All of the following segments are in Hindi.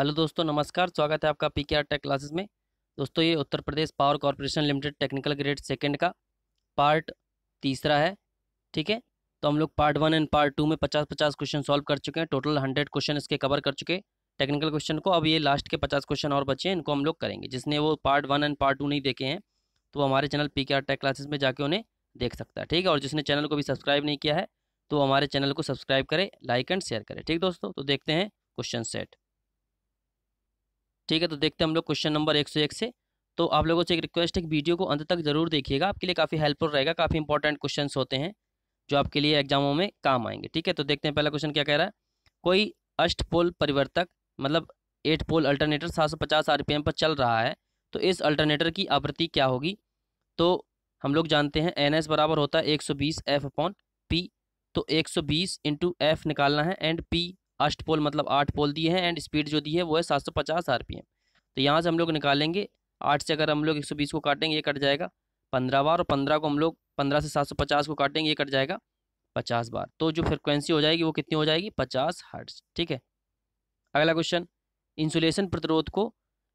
हेलो दोस्तों नमस्कार स्वागत है आपका P K R tech classes में दोस्तों ये Uttar Pradesh power corporation limited technical grade second का पार्ट तीसरा है ठीक है तो हम लोग part one and part two में पचास पचास क्वेश्चन सॉल्व कर चुके हैं टोटल हंड्रेड क्वेश्चन इसके कवर कर चुके टेक्निकल क्वेश्चन को अब ये लास्ट के पचास क्वेश्चन और बचे हैं इनको हम लोग करेंगे जिसने वो part one and part two नहीं देखे हैं तो हमारे channel P K R tech classes में जाके उन्हें देख सकता है ठीक है और जिसने चैनल को भी सब्सक्राइब नहीं किया है तो हमारे चैनल को सब्सक्राइब करें लाइक एंड शेयर करें ठीक दोस्तों तो देखते हैं क्वेश्चन सेट ठीक है तो देखते हैं हम लोग क्वेश्चन नंबर एक सौ एक से तो आप लोगों से एक रिक्वेस्ट है कि वीडियो को अंत तक जरूर देखिएगा आपके लिए काफ़ी हेल्पफुल रहेगा काफ़ी इंपॉर्टेंट क्वेश्चन होते हैं जो आपके लिए एग्जामों में काम आएंगे ठीक है तो देखते हैं पहला क्वेश्चन क्या कह रहा है कोई अष्ट पोल परिवर्तक मतलब eight pole alternator P M पर चल रहा है तो इस अल्टरनेटर की आवृत्ति क्या होगी तो हम लोग जानते हैं एन एस बराबर होता है एक सौ बीस एफ अपॉन पी तो एक सौ बीस इंटू एफ निकालना है एंड पी अष्ट पोल मतलब आठ पोल दिए हैं एंड स्पीड जो दी है वो है सात सौ पचास आर पी एम तो यहाँ से हम लोग निकालेंगे आठ से अगर हम लोग एक सौ बीस को काटेंगे ये कट जाएगा पंद्रह बार और पंद्रह को हम लोग पंद्रह से सात सौ पचास को काटेंगे ये कट जाएगा पचास बार तो जो फ्रिक्वेंसी हो जाएगी वो कितनी हो जाएगी पचास हर्ट्स ठीक है अगला क्वेश्चन इंसुलेशन प्रतिरोध को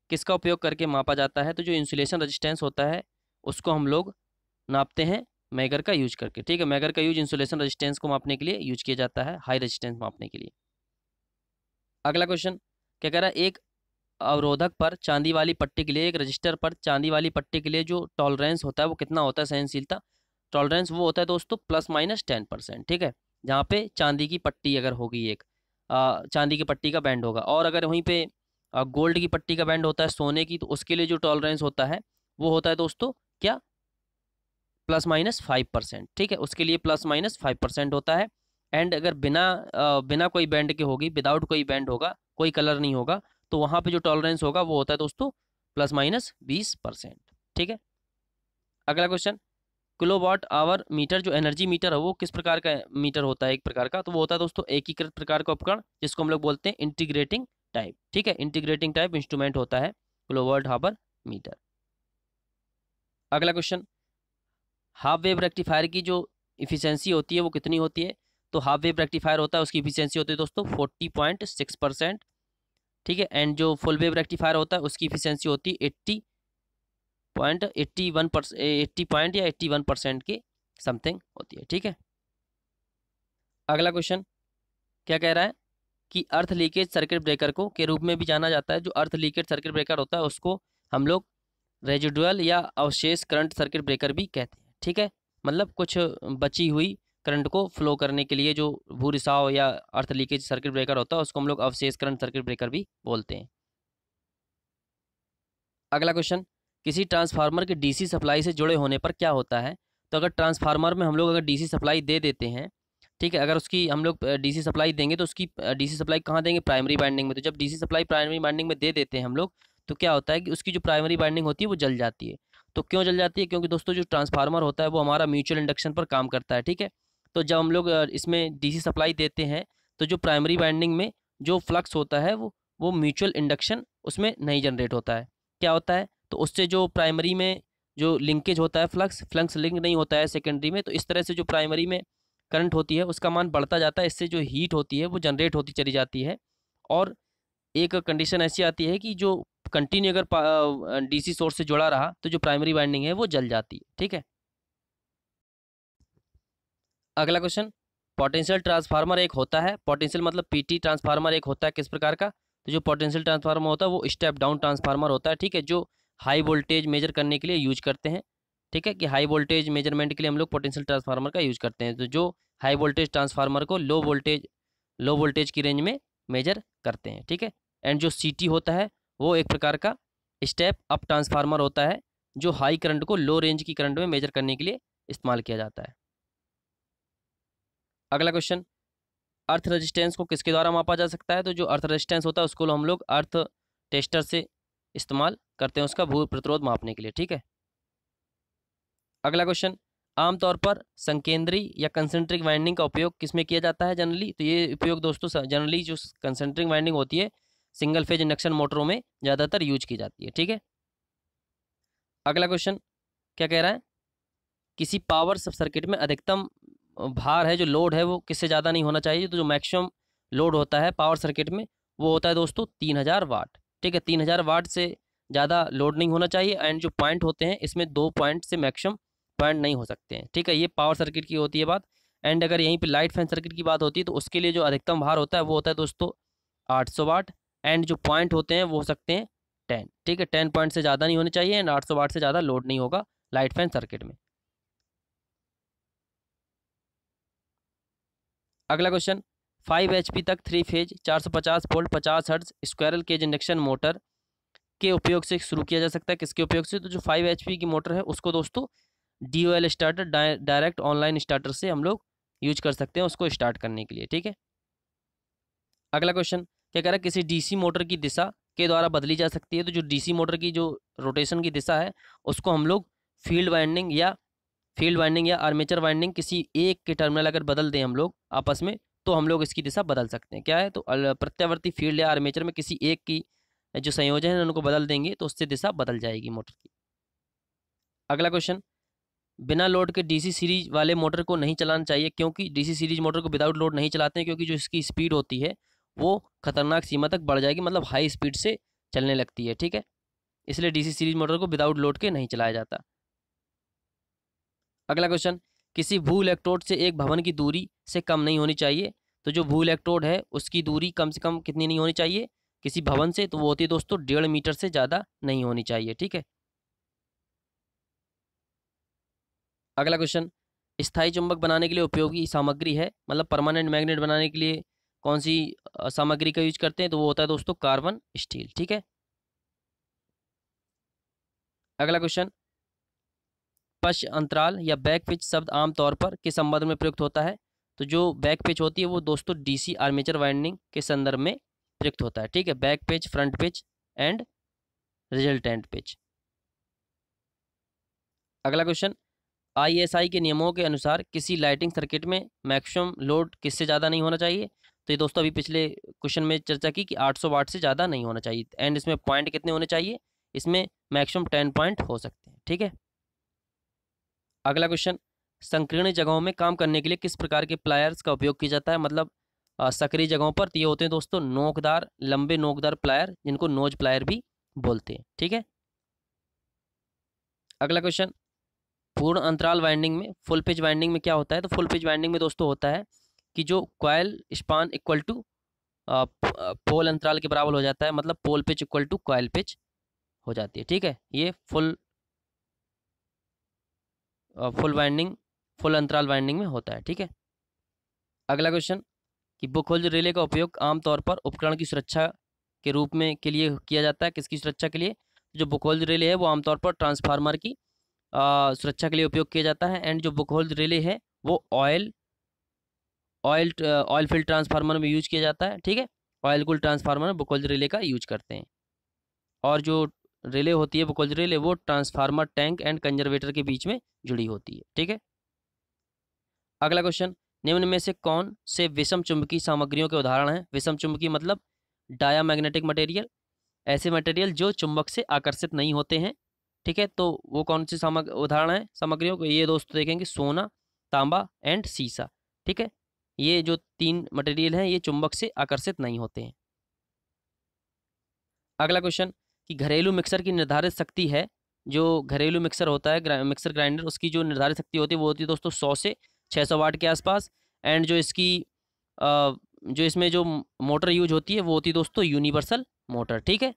किसका उपयोग करके मापा जाता है तो जो इंसुलेशन रजिस्टेंस होता है उसको हम लोग नापते हैं मैगर का यूज करके ठीक है मैगर का यूज इंसुलेशन रजिस्टेंस को मापने के लिए यूज किया जाता है हाई रजिस्टेंस मापने के लिए अगला क्वेश्चन क्या कह रहा है एक अवरोधक पर चांदी वाली पट्टी के लिए एक रजिस्टर पर चांदी वाली पट्टी के लिए जो टॉलरेंस होता है वो कितना होता है सहनशीलता टॉलरेंस वो होता है दोस्तों प्लस माइनस टेन परसेंट ठीक है जहाँ पे चांदी की पट्टी अगर होगी एक चांदी की पट्टी का बैंड होगा और अगर वहीं पे गोल्ड की पट्टी का बैंड होता है सोने की तो उसके लिए जो टॉलरेंस होता है वो होता है दोस्तों क्या प्लस माइनस फाइव परसेंट ठीक है उसके लिए प्लस माइनस फाइव परसेंट होता है एंड अगर बिना आ, बिना कोई बैंड के होगी विदाउट कोई बैंड होगा कोई कलर नहीं होगा तो वहाँ पे जो टॉलरेंस होगा वो होता है दोस्तों प्लस माइनस बीस परसेंट ठीक है अगला question kilowatt hour meter जो एनर्जी मीटर है वो किस प्रकार का मीटर होता है एक प्रकार का तो वो होता है दोस्तों एकीकृत प्रकार का उपकरण जिसको हम लोग बोलते हैं इंटीग्रेटिंग टाइप ठीक है इंटीग्रेटिंग टाइप इंस्ट्रूमेंट होता है किलो वाट आवर मीटर अगला क्वेश्चन हाफ वेव रेक्टिफायर की जो इफिशेंसी होती है वो कितनी होती है तो हाफ वेव रेक्टिफायर होता है उसकी इफिशियंसी होती है दोस्तों फोर्टी पॉइंट सिक्स परसेंट ठीक है एंड जो फुल वेव रेक्टिफायर होता है उसकी इफिशियंसी होती है eighty point eighty one percent eighty point या एट्टी वन परसेंट की समथिंग होती है ठीक है अगला क्वेश्चन क्या कह रहा है कि अर्थ लीकेज सर्किट ब्रेकर को के रूप में भी जाना जाता है जो अर्थ लीकेज सर्किट ब्रेकर होता है उसको हम लोग रेजिडुअल या अवशेष करंट सर्किट ब्रेकर भी कहते हैं ठीक है मतलब कुछ बची हुई करंट को फ्लो करने के लिए जो भू रिसाव या अर्थ लीकेज सर्किट ब्रेकर होता है उसको हम लोग अवशेष करंट सर्किट ब्रेकर भी बोलते हैं अगला क्वेश्चन किसी ट्रांसफार्मर के डीसी सप्लाई से जुड़े होने पर क्या होता है तो अगर ट्रांसफार्मर में हम लोग अगर डीसी सप्लाई दे देते हैं ठीक है अगर उसकी हम लोग डीसी सप्लाई देंगे तो उसकी डीसी सप्लाई कहाँ देंगे प्राइमरी बाइंडिंग में तो जब डीसी सप्लाई प्राइमरी बाइंडिंग में दे देते हैं हम लोग तो क्या होता है कि उसकी जो प्राइमरी बाइंडिंग होती है वो जल जाती है तो क्यों जल जाती है क्योंकि दोस्तों जो ट्रांसफार्मर होता है वो हमारा म्यूचुअल इंडक्शन पर काम करता है ठीक है तो जब हम लोग इसमें डीसी सप्लाई देते हैं तो जो प्राइमरी वाइंडिंग में जो फ्लक्स होता है वो वो म्यूचुअल इंडक्शन उसमें नहीं जनरेट होता है क्या होता है तो उससे जो प्राइमरी में जो लिंकेज होता है फ्लक्स फ्लक्स लिंक नहीं होता है सेकेंडरी में तो इस तरह से जो प्राइमरी में करंट होती है उसका मान बढ़ता जाता है इससे जो हीट होती है वो जनरेट होती चली जाती है और एक कंडीशन ऐसी आती है कि जो कंटिन्यू अगर डीसी सोर्स से जुड़ा रहा तो जो प्राइमरी वाइंडिंग है वो जल जाती है ठीक है अगला क्वेश्चन पोटेंशियल ट्रांसफार्मर एक होता है पोटेंशियल मतलब पीटी ट्रांसफार्मर एक होता है किस प्रकार का तो जो पोटेंशियल ट्रांसफार्मर होता है वो स्टेप डाउन ट्रांसफार्मर होता है ठीक है जो हाई वोल्टेज मेजर करने के लिए यूज करते हैं ठीक है कि हाई वोल्टेज मेजरमेंट के लिए हम लोग पोटेंशियल ट्रांसफार्मर का यूज करते हैं तो जो हाई वोल्टेज ट्रांसफार्मर को लो वोल्टेज लो वोल्टेज की रेंज में मेजर करते हैं ठीक है एंड जो सी होता है वो एक प्रकार का स्टेप अप ट्रांसफार्मर होता है जो हाई करंट को लो रेंज की करंट में मेजर करने के लिए इस्तेमाल किया जाता है अगला क्वेश्चन अर्थ रेजिस्टेंस को किसके द्वारा मापा जा सकता है तो जो अर्थ रेजिस्टेंस होता है उसको हम लोग अर्थ टेस्टर से इस्तेमाल करते हैं उसका भू प्रतिरोध मापने के लिए ठीक है अगला क्वेश्चन आमतौर पर संकेंद्री या कंसेंट्रिक वाइंडिंग का उपयोग किस में किया जाता है जनरली तो ये उपयोग दोस्तों जनरली जो कंसेंट्रिक वाइंडिंग होती है सिंगल फेज इंडक्शन मोटरों में ज़्यादातर यूज की जाती है ठीक है अगला क्वेश्चन क्या कह रहा है किसी पावर सब सर्किट में अधिकतम भार है जो लोड है वो किससे ज़्यादा नहीं होना चाहिए तो जो मैक्सिमम लोड होता है पावर सर्किट में वो होता है दोस्तों तीन हज़ार वाट ठीक है तीन हज़ार वाट से ज़्यादा लोड नहीं होना चाहिए एंड जो पॉइंट होते हैं इसमें दो पॉइंट से मैक्सिमम पॉइंट नहीं हो सकते हैं ठीक है ये पावर सर्किट की होती है बात एंड अगर यहीं पर लाइट फैन सर्किट की बात होती है तो उसके लिए जो अधिकतम भार होता है वो होता है दोस्तों आठ सौ वाट एंड जो पॉइंट होते हैं वो हो सकते हैं टेन ठीक है टेन पॉइंट से ज़्यादा नहीं होने चाहिए एंड आठ सौ वाट से ज़्यादा लोड नहीं होगा लाइट फैन सर्किट में अगला क्वेश्चन फाइव एच तक three phase 450 volt 50 hertz squirrel cage induction motor के उपयोग से शुरू किया जा सकता है किसके उपयोग से तो जो फाइव एच की मोटर है उसको दोस्तों D L starter direct online starter से हम लोग यूज कर सकते हैं उसको स्टार्ट करने के लिए ठीक है अगला क्वेश्चन क्या कह रहा है किसी डीसी मोटर की दिशा के द्वारा बदली जा सकती है तो जो डीसी मोटर की जो रोटेशन की दिशा है उसको हम लोग फील्ड वाइंडिंग या फील्ड वाइंडिंग या आर्मेचर वाइंडिंग किसी एक के टर्मिनल अगर बदल दें हम लोग आपस में तो हम लोग इसकी दिशा बदल सकते हैं क्या है तो प्रत्यावर्ती फील्ड या आर्मेचर में किसी एक की जो संयोजन है उनको बदल देंगे तो उससे दिशा बदल जाएगी मोटर की अगला क्वेश्चन बिना लोड के डीसी सीरीज वाले मोटर को नहीं चलाना चाहिए क्योंकि डीसी सीरीज मोटर को विदाउट लोड नहीं चलाते हैं क्योंकि जो इसकी स्पीड होती है वो खतरनाक सीमा तक बढ़ जाएगी मतलब हाई स्पीड से चलने लगती है ठीक है इसलिए डीसी सीरीज मोटर को विदाउट लोड के नहीं चलाया जाता अगला क्वेश्चन किसी भू इलेक्ट्रोड से एक भवन की दूरी से कम नहीं होनी चाहिए तो जो भू इलेक्ट्रोड है उसकी दूरी कम से कम कितनी नहीं होनी चाहिए किसी भवन से तो वो होती है दोस्तों डेढ़ मीटर से ज़्यादा नहीं होनी चाहिए ठीक है अगला क्वेश्चन स्थाई चुंबक बनाने के लिए उपयोगी सामग्री है मतलब परमानेंट मैग्नेट बनाने के लिए कौन सी सामग्री का यूज करते हैं तो वो होता है दोस्तों कार्बन स्टील ठीक है अगला क्वेश्चन पश्च अंतराल या बैक पिच शब्द आमतौर पर किस संबंध में प्रयुक्त होता है तो जो बैक पिच होती है वो दोस्तों डीसी आर्मेचर वाइंडिंग के संदर्भ में प्रयुक्त होता है ठीक है back pitch front pitch and resultant pitch अगला क्वेश्चन आईएसआई के नियमों के अनुसार किसी लाइटिंग सर्किट में मैक्सिमम लोड किससे ज़्यादा नहीं होना चाहिए तो ये दोस्तों अभी पिछले क्वेश्चन में चर्चा की कि 800 वाट से ज़्यादा नहीं होना चाहिए एंड इसमें पॉइंट कितने होने चाहिए इसमें मैक्सिमम 10 पॉइंट हो सकते हैं ठीक है अगला क्वेश्चन संकीर्ण जगहों में काम करने के लिए किस प्रकार के प्लायर्स का उपयोग किया जाता है मतलब सक्रिय जगहों पर तो ये होते हैं दोस्तों नोकदार लंबे नोकदार प्लायर जिनको नोज प्लायर भी बोलते हैं ठीक है अगला क्वेश्चन पूर्ण अंतराल वाइंडिंग में फुल पिच वाइंडिंग में क्या होता है तो फुल पिच वाइंडिंग में दोस्तों होता है कि जो coil span equal to pole अंतराल के बराबर हो जाता है मतलब pole pitch equal to coil pitch हो जाती है ठीक है ये फुल फुल वाइंडिंग फुल अंतराल वाइंडिंग में होता है ठीक है अगला क्वेश्चन कि बुक होल्ड रिले का उपयोग आमतौर पर उपकरण की सुरक्षा के रूप में के लिए किया जाता है किसकी सुरक्षा के लिए जो बुक होल्ड रिले है वो आमतौर पर ट्रांसफार्मर की सुरक्षा के लिए उपयोग किया जाता है एंड जो बुक होल्ड रिले है वो oil oil oil field transformer में यूज किया जाता है ठीक है ऑयल कुल ट्रांसफार्मर में बुक होल्ड रिले का यूज करते हैं और जो रिले होती है वोकल्ज रिले वो ट्रांसफार्मर टैंक एंड कंजर्वेटर के बीच में जुड़ी होती है ठीक है अगला क्वेश्चन निम्न में से कौन से विषम चुंबकीय सामग्रियों के उदाहरण हैं विषम चुंबकीय मतलब डाया मैग्नेटिक मटेरियल ऐसे मटेरियल जो चुंबक से आकर्षित नहीं होते हैं ठीक है तो वो कौन से सामग्री उदाहरण है सामग्रियों को ये दोस्तों देखेंगे सोना तांबा एंड सीसा ठीक है ये जो तीन मटेरियल हैं ये चुंबक से आकर्षित नहीं होते हैं अगला क्वेश्चन कि घरेलू मिक्सर की निर्धारित शक्ति है जो घरेलू मिक्सर होता है ग्रा, मिक्सर ग्राइंडर उसकी जो निर्धारित शक्ति होती है वो होती है दोस्तों सौ से छः सौ वाट के आसपास एंड जो इसकी आ, जो इसमें जो मोटर यूज होती है वो होती है दोस्तों यूनिवर्सल मोटर ठीक है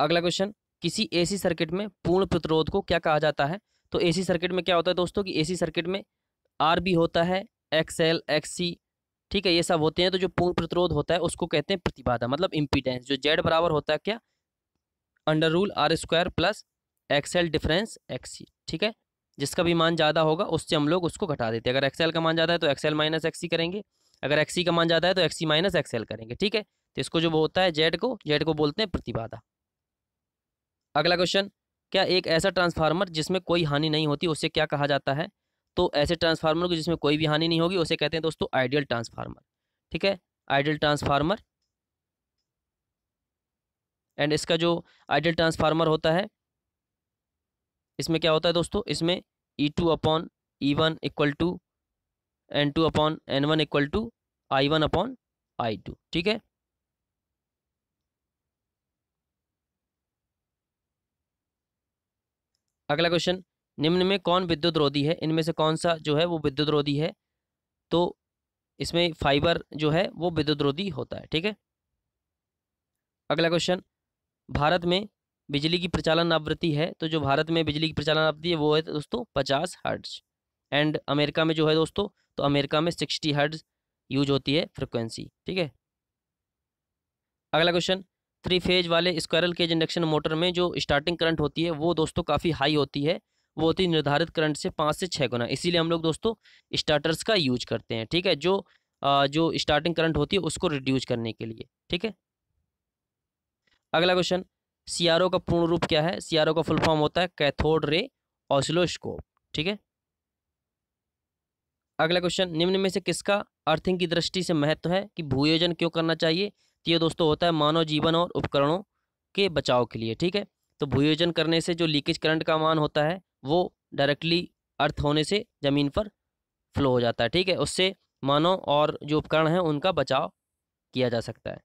अगला क्वेश्चन किसी एसी सर्किट में पूर्ण प्रतिरोध को क्या कहा जाता है तो एसी सर्किट में क्या होता है दोस्तों कि एसी सर्किट में आर बी होता है एक्स एल एक्स सी ठीक है ये सब होते हैं तो जो पूर्ण प्रतिरोध होता है उसको कहते हैं प्रतिबाधा मतलब इम्पीडेंस जो जेड बराबर होता है क्या under root R square plus XL difference XC ठीक है जिसका भी मान ज़्यादा होगा उससे हम लोग उसको घटा देते हैं अगर एक्सएल का मान ज़्यादा है तो एक्सएल माइनस एक्सी करेंगे अगर एक्सी का मान ज़्यादा है तो एक्सी माइनस एक्सएल करेंगे ठीक है तो इसको जो होता है जेड को जेड को बोलते हैं प्रतिबाधा अगला क्वेश्चन क्या एक ऐसा ट्रांसफार्मर जिसमें कोई हानि नहीं होती उसे क्या कहा जाता है तो ऐसे ट्रांसफार्मर को जिसमें कोई भी हानि नहीं होगी उसे कहते हैं दोस्तों आइडियल ट्रांसफार्मर ठीक है आइडियल ट्रांसफार्मर एंड इसका जो आइडियल ट्रांसफार्मर होता है इसमें क्या होता है दोस्तों इसमें E two upon E one equal to N two upon N one equal to I one upon I two ठीक है अगला क्वेश्चन निम्न में कौन विद्युत रोधी है इनमें से कौन सा जो है वो विद्युत रोधी है तो इसमें फाइबर जो है वो विद्युत रोधी होता है ठीक है अगला क्वेश्चन भारत में बिजली की प्रचालन आवृत्ति है तो जो भारत में बिजली की प्रचालन आवृत्ति है वो है दोस्तों पचास हर्ट्ज एंड अमेरिका में जो है दोस्तों तो अमेरिका में सिक्सटी हर्ट्ज यूज होती है फ्रिक्वेंसी ठीक है अगला क्वेश्चन थ्री फेज वाले स्क्वायरल केज इंडक्शन मोटर में जो स्टार्टिंग करंट होती है वो दोस्तों काफ़ी हाई होती है वो होती है निर्धारित करंट से पाँच से छः गुना इसीलिए हम लोग दोस्तों स्टार्टर्स का यूज करते हैं ठीक है जो आ, जो स्टार्टिंग करंट होती है उसको रिड्यूज करने के लिए ठीक है अगला क्वेश्चन सीआरओ का पूर्ण रूप क्या है सीआरओ का फुल फॉर्म होता है कैथोड रे ऑसिलोस्कोप ठीक है अगला क्वेश्चन निम्न में से किसका अर्थिंग की दृष्टि से महत्व है कि भूयोजन क्यों करना चाहिए तो ये दोस्तों होता है मानव जीवन और उपकरणों के बचाव के लिए ठीक है तो भूयोजन करने से जो लीकेज करंट का मान होता है वो डायरेक्टली अर्थ होने से ज़मीन पर फ्लो हो जाता है ठीक है उससे मानव और जो उपकरण हैं उनका बचाव किया जा सकता है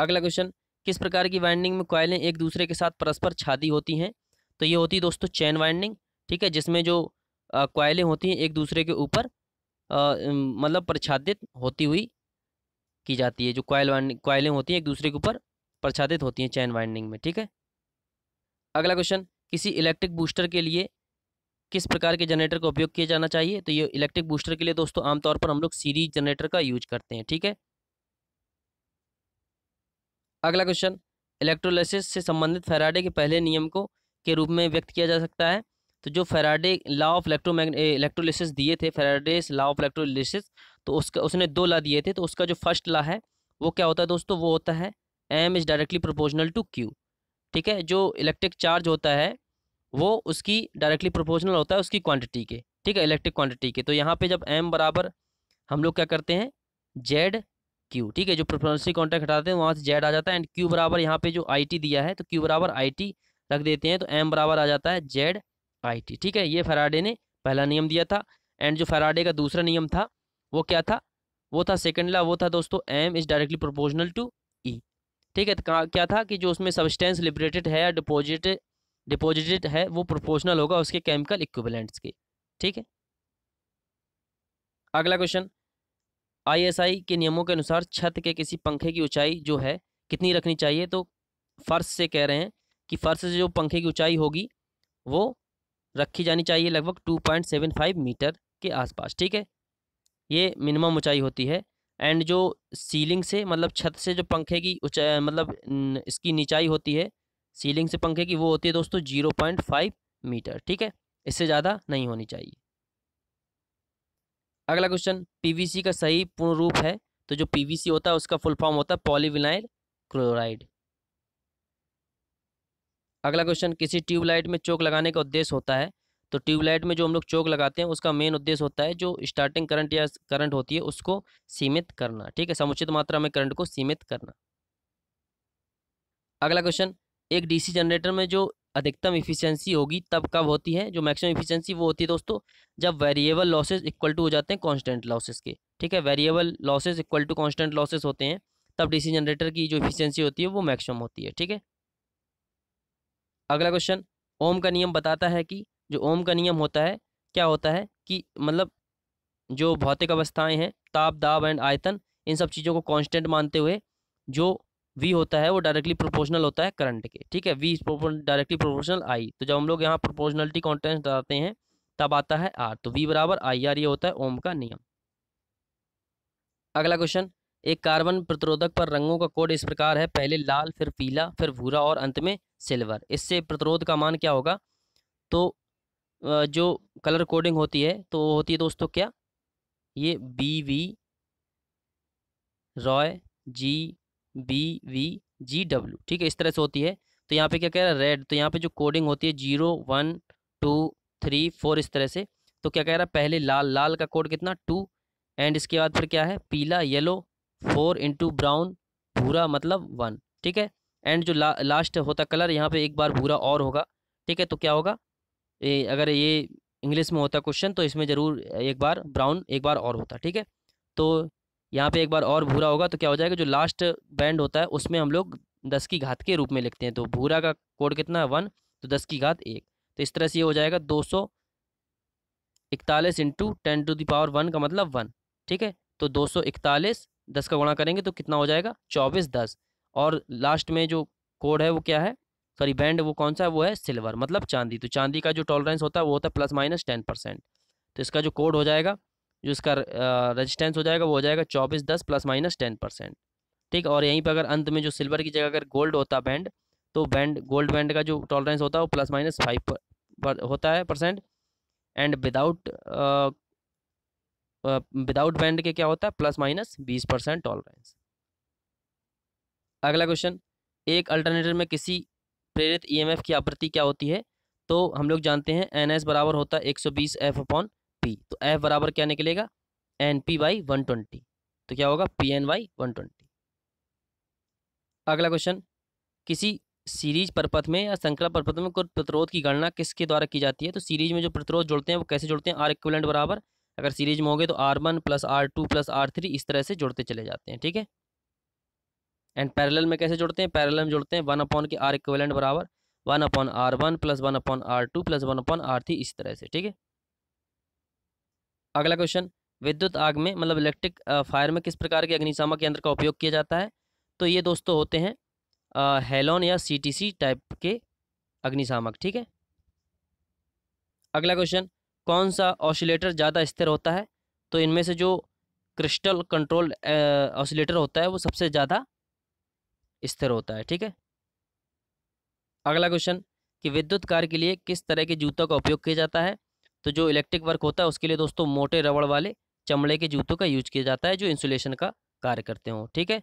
अगला क्वेश्चन किस प्रकार की वाइंडिंग में कॉयलें एक दूसरे के साथ परस्पर छादी होती हैं तो ये होती है दोस्तों चैन वाइंडिंग ठीक है जिसमें जो कॉयलें होती हैं एक दूसरे के ऊपर मतलब प्रच्छादित होती हुई की जाती है जो कॉयल वाइंडिंग कॉयलें होती हैं एक दूसरे के ऊपर प्रछादित होती हैं चैन वाइंडिंग में ठीक है अगला क्वेश्चन किसी इलेक्ट्रिक बूस्टर के लिए किस प्रकार के जनरेटर का उपयोग किया जाना चाहिए तो ये इलेक्ट्रिक बूस्टर के लिए दोस्तों आमतौर पर हम लोग सीरीज जनरेटर का यूज करते हैं ठीक है अगला क्वेश्चन इलेक्ट्रोलाइसिस से संबंधित फेराडे के पहले नियम को के रूप में व्यक्त किया जा सकता है तो जो फेराडे लॉ ऑफ इलेक्ट्रोमैग इलेक्ट्रोलिसिस दिए थे फेराडेस लॉ ऑफ इलेक्ट्रोलिसिस तो उसका उसने दो ला दिए थे तो उसका जो फर्स्ट ला है वो क्या होता है दोस्तों वो होता है M is directly proportional to Q ठीक है जो इलेक्ट्रिक चार्ज होता है वो उसकी डायरेक्टली प्रोपोर्शनल होता है उसकी क्वांटिटी के ठीक है इलेक्ट्रिक क्वांटिटी के तो यहाँ पे जब एम बराबर हम लोग क्या करते हैं जेड क्यू ठीक है जो प्रोपोर्शनल कॉन्टैक्ट हटाते हैं वहाँ से जेड आ जाता है एंड क्यू बराबर यहाँ पे जो आई टी दिया है तो क्यू बराबर आई टी रख देते हैं तो एम बराबर आ जाता है जेड आई टी ठीक है ये फेराडे ने पहला नियम दिया था एंड जो फराडे का दूसरा नियम था वो क्या था वो था सेकेंड ला वो था दोस्तों M is directly proportional to ठीक है तो क्या था कि जो उसमें सब्सटेंस लिबरेटेड है या डिपोजिट डिपोजिटेड है वो प्रोपोर्शनल होगा उसके केमिकल इक्विवेलेंट्स के ठीक है अगला क्वेश्चन आईएसआई के नियमों के अनुसार छत के किसी पंखे की ऊंचाई जो है कितनी रखनी चाहिए तो फर्श से कह रहे हैं कि फर्श से जो पंखे की ऊंचाई होगी वो रखी जानी चाहिए लगभग 2.75 मीटर के आसपास ठीक है ये मिनिमम ऊंचाई होती है एंड जो सीलिंग से मतलब छत से जो पंखे की मतलब इसकी निचाई होती है सीलिंग से पंखे की वो होती है दोस्तों जीरो पॉइंट फाइव मीटर ठीक है इससे ज़्यादा नहीं होनी चाहिए अगला क्वेश्चन पीवीसी का सही पूर्ण रूप है तो जो पीवीसी होता है उसका फुल फॉर्म होता है पॉलीविनाइल क्लोराइड अगला क्वेश्चन किसी ट्यूबलाइट में चोक लगाने का उद्देश्य होता है तो ट्यूबलाइट में जो हम लोग चौक लगाते हैं उसका मेन उद्देश्य होता है जो स्टार्टिंग करंट या करंट होती है उसको सीमित करना ठीक है समुचित मात्रा में करंट को सीमित करना अगला क्वेश्चन एक डीसी जनरेटर में जो अधिकतम इफिशियंसी होगी तब कब होती है जो मैक्सिमम इफिशियंसी वो होती है दोस्तों जब वेरिएबल लॉसेज इक्वल टू हो जाते हैं कॉन्स्टेंट लॉसेज के ठीक है variable losses equal to constant losses होते हैं तब डीसी जनरेटर की जो इफिशियंसी होती है वो मैक्सिमम होती है ठीक है अगला क्वेश्चन ओम का नियम बताता है कि जो ओम का नियम होता है क्या होता है कि मतलब जो भौतिक अवस्थाएं हैं ताप दाब एंड आयतन इन सब चीज़ों को कांस्टेंट मानते हुए जो वी होता है वो डायरेक्टली प्रोपोर्शनल होता है करंट के ठीक है वी डायरेक्टली प्रोपोर्शनल आई तो जब हम लोग यहाँ प्रोपोर्शनलिटी कॉन्टेंट डालते हैं तब आता है आर तो वी बराबर आई आर ये होता है ओम का नियम अगला क्वेश्चन एक कार्बन प्रतिरोधक पर रंगों का कोड इस प्रकार है पहले लाल फिर पीला फिर भूरा और अंत में सिल्वर इससे प्रतिरोध का मान क्या होगा तो जो कलर कोडिंग होती है तो वो होती है दोस्तों क्या ये B V Roy G B V G W ठीक है इस तरह से होती है तो यहाँ पे क्या कह रहा है रेड तो यहाँ पे जो कोडिंग होती है zero one two three four इस तरह से तो क्या कह रहा है पहले लाल लाल का कोड कितना टू एंड इसके बाद फिर क्या है पीला येलो फोर इंटू ब्राउन भूरा मतलब वन ठीक है एंड जो ला, लास्ट होता कलर यहाँ पे एक बार भूरा और होगा ठीक है तो क्या होगा ए, अगर ये इंग्लिश में होता क्वेश्चन तो इसमें ज़रूर एक बार ब्राउन एक बार और होता ठीक है तो यहाँ पे एक बार और भूरा होगा तो क्या हो जाएगा जो लास्ट बैंड होता है उसमें हम लोग दस की घात के रूप में लिखते हैं तो भूरा का कोड कितना है वन तो दस की घात एक तो इस तरह से ये हो जाएगा दो सौ इकतालीस into ten to the power one का मतलब वन ठीक है तो दो सौ इकतालीस दस का गुणा करेंगे तो कितना हो जाएगा चौबीस दस और लास्ट में जो कोड है वो क्या है सॉरी बैंड वो कौन सा है वो है सिल्वर मतलब चांदी तो चांदी का जो टॉलरेंस होता है वो होता है प्लस माइनस टेन परसेंट तो इसका जो कोड हो जाएगा जो इसका रजिस्टेंस हो जाएगा वो हो जाएगा चौबीस दस प्लस माइनस टेन परसेंट ठीक और यहीं पर अगर अंत में जो सिल्वर की जगह अगर गोल्ड होता बैंड तो बैंड गोल्ड बैंड का जो टॉलरेंस होता है वो प्लस माइनस फाइव होता है percent and without without band के क्या होता है प्लस माइनस बीस परसेंट टॉलरेंस अगला क्वेश्चन एक अल्टरनेटर में किसी प्रेरित ईएमएफ e की आपूर्ति क्या होती है तो हम लोग जानते हैं एन एस बराबर होता है एक सौ बीस एफ अपॉन पी तो एफ बराबर क्या निकलेगा N P by one twenty तो क्या होगा P N by one twenty अगला क्वेश्चन किसी सीरीज परपथ में या श्रृंखला परपथ में कुल प्रतिरोध की गणना किसके द्वारा की जाती है तो सीरीज में जो प्रतिरोध जोड़ते हैं वो कैसे जोड़ते हैं आर इक्वलेंट बराबर अगर सीरीज में होंगे तो R one plus R two plus R three इस तरह से जोड़ते चले जाते हैं ठीक है एंड पैरेलल में कैसे जुड़ते हैं पैरेलल में जुड़ते हैं वन अपॉन के आर इक्वलेंट बराबर one upon R one plus one upon R two plus one upon R three इस तरह से ठीक है अगला क्वेश्चन विद्युत आग में मतलब इलेक्ट्रिक फायर में किस प्रकार के अग्निशामक यंत्र का उपयोग किया जाता है तो ये दोस्तों होते हैं हेलोन या सी टाइप के अग्निशामक ठीक है अगला क्वेश्चन कौन सा ऑसिलेटर ज़्यादा स्थिर होता है तो इनमें से जो क्रिस्टल कंट्रोल ऑसिलेटर होता है वो सबसे ज़्यादा स्थिर होता है ठीक है अगला क्वेश्चन कि विद्युत कार्य के लिए किस तरह के जूतों का उपयोग किया जाता है तो जो इलेक्ट्रिक वर्क होता है उसके लिए दोस्तों मोटे रबड़ वाले चमड़े के जूतों का यूज किया जाता है जो इंसुलेशन का कार्य करते हो ठीक है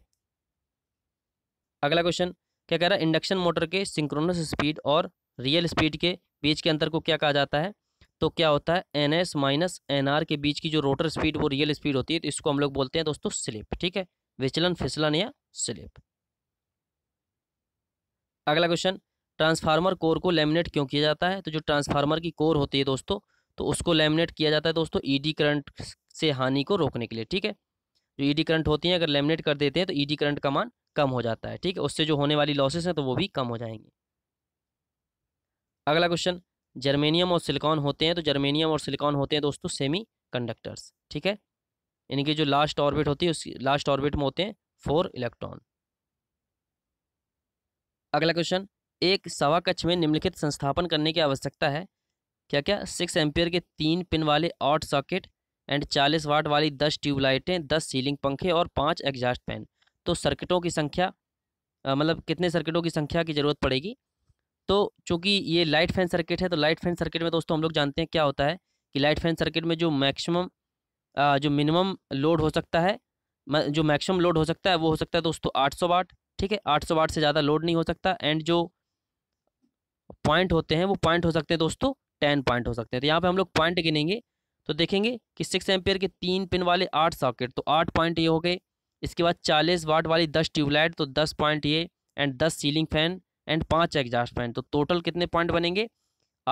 अगला क्वेश्चन क्या कह रहा है इंडक्शन मोटर के सिंक्रोनस स्पीड और रियल स्पीड के बीच के अंतर को क्या कहा जाता है तो क्या होता है N S minus N R के बीच की जो रोटर स्पीड वो रियल स्पीड होती है तो इसको हम लोग बोलते हैं दोस्तों स्लिप ठीक है विचलन फिसलन या स्लिप अगला क्वेश्चन ट्रांसफार्मर कोर को लेमिनेट क्यों किया जाता है तो जो ट्रांसफार्मर की कोर होती है दोस्तों तो उसको लेमिनेट किया जाता है दोस्तों ईडी e करंट से हानि को रोकने के लिए ठीक है जो ईडी e करंट होती है अगर लेमिनेट कर देते हैं तो ईडी e करंट का मान कम हो जाता है ठीक है उससे जो होने वाली लॉसेस हैं तो वो भी कम हो जाएंगे अगला क्वेश्चन जर्मेनियम और सिलिकॉन होते हैं तो जर्मेनियम और सिलिकॉन होते हैं दोस्तों सेमी कंडक्टर्स ठीक है इनकी जो लास्ट ऑर्बिट होती है उस लास्ट ऑर्बिट में होते हैं फोर इलेक्ट्रॉन अगला क्वेश्चन एक सवा कक्ष में निम्नलिखित संस्थापन करने की आवश्यकता है क्या क्या सिक्स एम्पियर के तीन पिन वाले आठ सॉकेट एंड चालीस वाट वाली दस ट्यूबलाइटें दस सीलिंग पंखे और पाँच एग्जास्ट फैन तो सर्किटों की संख्या मतलब कितने सर्किटों की संख्या की ज़रूरत पड़ेगी तो चूँकि ये लाइट फैन सर्किट है तो लाइट फैन सर्किट में दोस्तों हम लोग जानते हैं क्या होता है कि लाइट फैन सर्किट में जो मैक्सिमम जो मिनिमम लोड हो सकता है जो मैक्सिमम लोड हो सकता है वो हो सकता है दोस्तों आठ सौ वाट ठीक है 800 वाट से ज़्यादा लोड नहीं हो सकता एंड जो पॉइंट होते हैं वो पॉइंट हो सकते हैं दोस्तों टेन पॉइंट हो सकते हैं तो यहाँ पे हम लोग पॉइंट गिनेंगे तो देखेंगे कि सिक्स एम्पियर के तीन पिन वाले आठ सॉकेट तो आठ पॉइंट ये हो गए इसके बाद चालीस वाट वाली दस ट्यूबलाइट तो दस पॉइंट ये एंड दस सीलिंग फैन एंड पाँच एग्जास्ट फैन तो टोटल कितने पॉइंट बनेंगे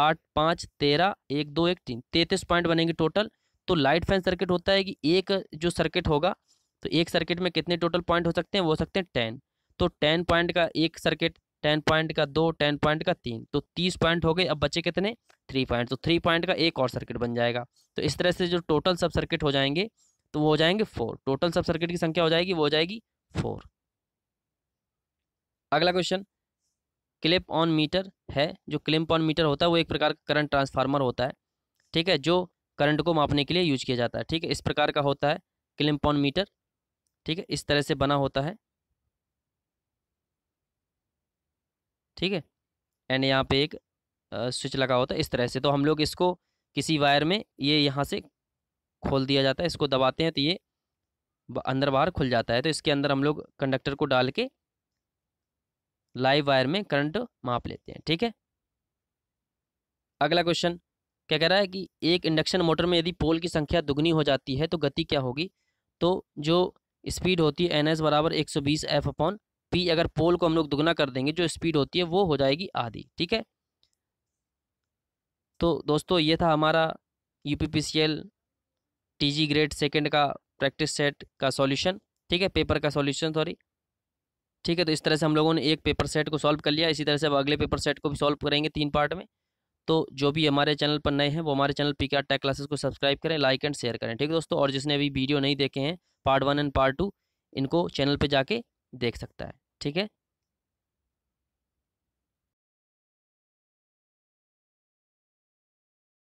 आठ पाँच तेरह एक दो एक तीन तैंतीस पॉइंट बनेंगे टोटल तो लाइट फैन सर्किट होता है कि एक जो सर्किट होगा तो एक सर्किट में कितने टोटल पॉइंट हो सकते हैं वो हो सकते हैं टेन तो टेन पॉइंट का एक सर्किट टेन पॉइंट का दो टेन पॉइंट का तीन तो तीस पॉइंट हो गए अब बचे कितने थ्री पॉइंट तो थ्री पॉइंट का एक और सर्किट बन जाएगा तो इस तरह से जो टोटल सब सर्किट हो जाएंगे तो वो हो जाएंगे फोर टोटल सब सर्किट की संख्या हो जाएगी वो हो जाएगी फोर अगला क्वेश्चन क्लिप ऑन मीटर है जो क्लिप ऑन मीटर होता है वो एक प्रकार का करंट ट्रांसफार्मर होता है ठीक है जो करंट को मापने के लिए यूज किया जाता है ठीक है इस प्रकार का होता है क्लिप ऑन मीटर ठीक है इस तरह से बना होता है ठीक है एंड यहाँ पे एक स्विच लगा होता है इस तरह से तो हम लोग इसको किसी वायर में ये यहाँ से खोल दिया जाता है इसको दबाते हैं तो ये अंदर बाहर खुल जाता है तो इसके अंदर हम लोग कंडक्टर को डाल के लाइव वायर में करंट माप लेते हैं ठीक है अगला क्वेश्चन क्या कह रहा है कि एक इंडक्शन मोटर में यदि पोल की संख्या दुगनी हो जाती है तो गति क्या होगी तो जो स्पीड होती है एन एस बराबर एक सौ बीस एफ अपॉन पी अगर पोल को हम लोग दुगना कर देंगे जो स्पीड होती है वो हो जाएगी आधी ठीक है तो दोस्तों ये था हमारा U P P C L T G grade second का प्रैक्टिस सेट का सॉल्यूशन ठीक है पेपर का सॉल्यूशन सॉरी ठीक है तो इस तरह से हम लोगों ने एक पेपर सेट को सॉल्व कर लिया इसी तरह से अब अगले पेपर सेट को भी सॉल्व करेंगे तीन पार्ट में तो जो भी हमारे चैनल पर नए हैं वो हमारे channel P K tech classes को सब्सक्राइब करें लाइक एंड शेयर करें ठीक है दोस्तों और जिसने अभी वीडियो नहीं देखे हैं part one and part two इनको चैनल पर जाके देख सकता है ठीक है